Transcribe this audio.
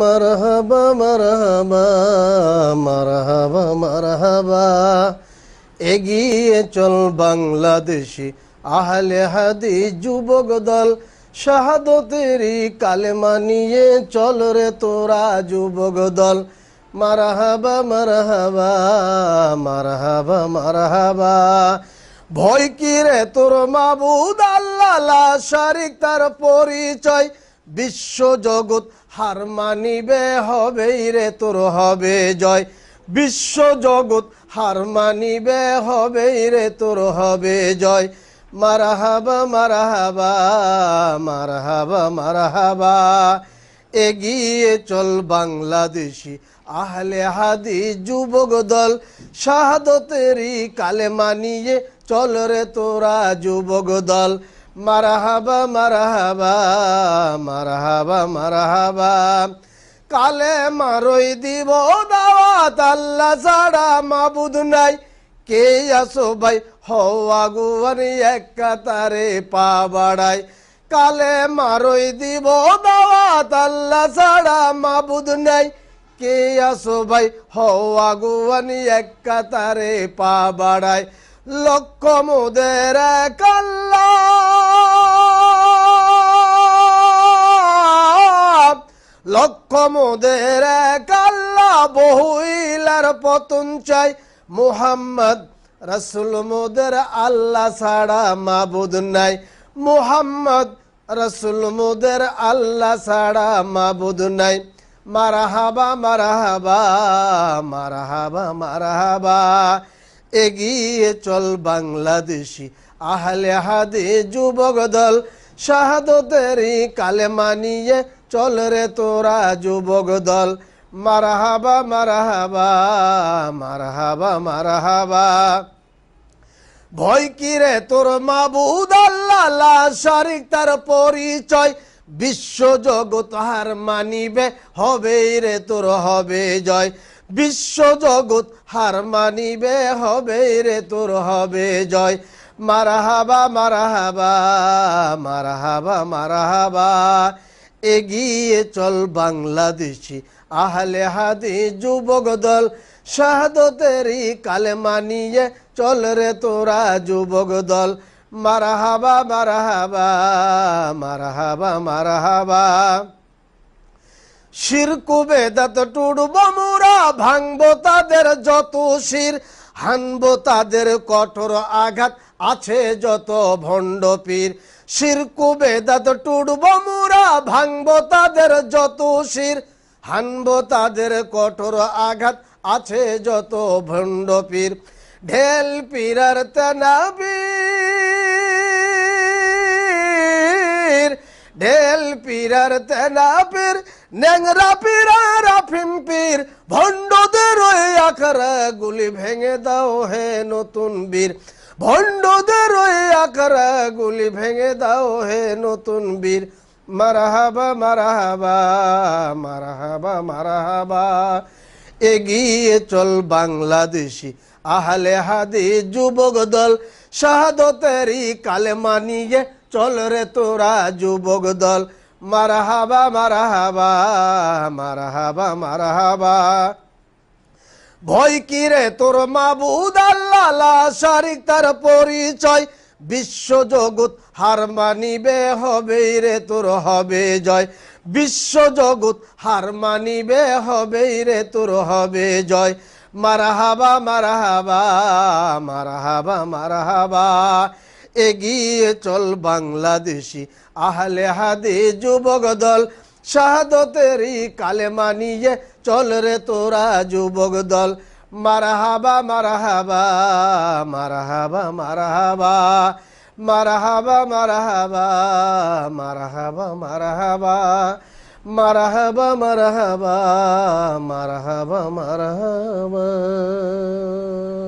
মারহাবা মারহাবা মারহাবা মারহাবা এগিয়ে চল বাংলাদেশি আহলে হাদি যুবক দল শাহাদতেরই কালেমা নিয়ে চল রে তোরা যুবক দল মারহাবা মারহাবা মারহাবা মারহাবা ভয় কি রে তোর মাবুদ আল্লাহ শারিক তার পরিচয় বিশ্ব জগৎ হার মানিবে হবেই রে তোর হবে জয় বিশ্ব জগৎ হার মানিবে হবেই রে তোর হবে জয় মারাহাবা মারাহাবা মারাহাবা মারাহাবা এগিয়ে চল বাংলাদেশি আহলে হাদি যুবক দল শাহাদতেরই কালে মানিয়ে চল রে তোরা যুবক দল মারাহাবা মারাহাবা মারাহাবা মারাহাবা কালে মারই দিব দাওয়াত আল্লাহ ছাড়া মাবুদ নাই কে আসো ভাই হও আগুয়ান এক কাতারে পা বাড়াই কালে মারই দিব দাওয়াত আল্লাহ ছাড়া মাবুদ নাই কে আসো ভাই হও আগুয়ান এক কাতারে পা বাড়াই লক্ষ মুদের কাল্লা লক্ষ মোদের কাল্লা বহুইলার পতন চাই মুহাম্মদ রসুল মোদের আল্লাহ সাড়া মাবুদ নাই মুহাম্মদ রসুল মোদের আল্লাহ সাড়া মাবুদ নাই মারাহাবা মারাহাবা মারাহাবা মারাহাবা এগিয়ে চল বাংলাদেশি আহলে হাদে যুবক দল শাহাদতেরই কালে মানিয়ে চল রে তোরা যুবক দল মারাহাবা মারাহাবা মারহাবা মারাহাবা ভয় কি রে তোর মাবুদ আল্লাহ শরিক তার পরিচয় বিশ্ব জগৎ হার মানিবে হবে রে তোর হবে জয় বিশ্ব জগৎ হার মানিবে হবে রে তোর হবে জয় মারাহাবা মারাহাবা মারাহাবা মারাহাবা এগিয়ে চল বাংলাদেশি আহলে হাদি যুবক দল শাহাদতেরই কালে মানিয়ে চল রে তোরা যুবক দল মারাহাবা মারাহাবা মারাহাবা মারাহাবা শির কুবে টুডু টুড়ব মুরা ভাঙব তাদের যত শির হানবো তাদের কঠোর আঘাত আছে যত ভণ্ড পীর শিরকু বেদাত টুড়ব মুরা ভাঙবো তাদের যত শির হানবো তাদের কঠোর আঘাত আছে যত ভণ্ড পীর ঢেল পীরার তেনাবীর ঢেল পীরার পীর ন্যাংরা পীরা রাফিম পীর ভণ্ডদের আকারা গুলি ভেঙে দাও হে নতুন বীর ভণ্ডদের ওই আকারা গুলি ভেঙে দাও হে নতুন বীর মারাহাবা মারাহাবা মারাহাবা মারাহাবা এগিয়ে চল বাংলাদেশি আহলে হাদি যুবক দল শাহাদতেরই কালে মানিয়ে চল রে তোরা যুবক দল মারাহাবা মারাহাবা মারাহাবা মারাহাবা ভয় কি রে তোর মাবুদ আল্লাহ শারিক তার পরিচয় জগৎ হার মানিবে হবে রে তোর হবে জয় জগৎ হার মানিবে হবে রে তোর হবে জয় মারাহাবা মারাহাবা মারাহাবা মারাহাবা এগিয়ে চল বাংলাদেশি আহলে হাদে যুবক দল শাহাদতেরই কালে মানিয়ে চল রে তোরা যুবক দল মারাহাবা মারাহাবা মারাহাবা মারাহাবা মারাহাবা মারাহাবা মারাহাবা মারাহাবা মারাহাবা মারাহাবা মারাহাবা মারাহাবা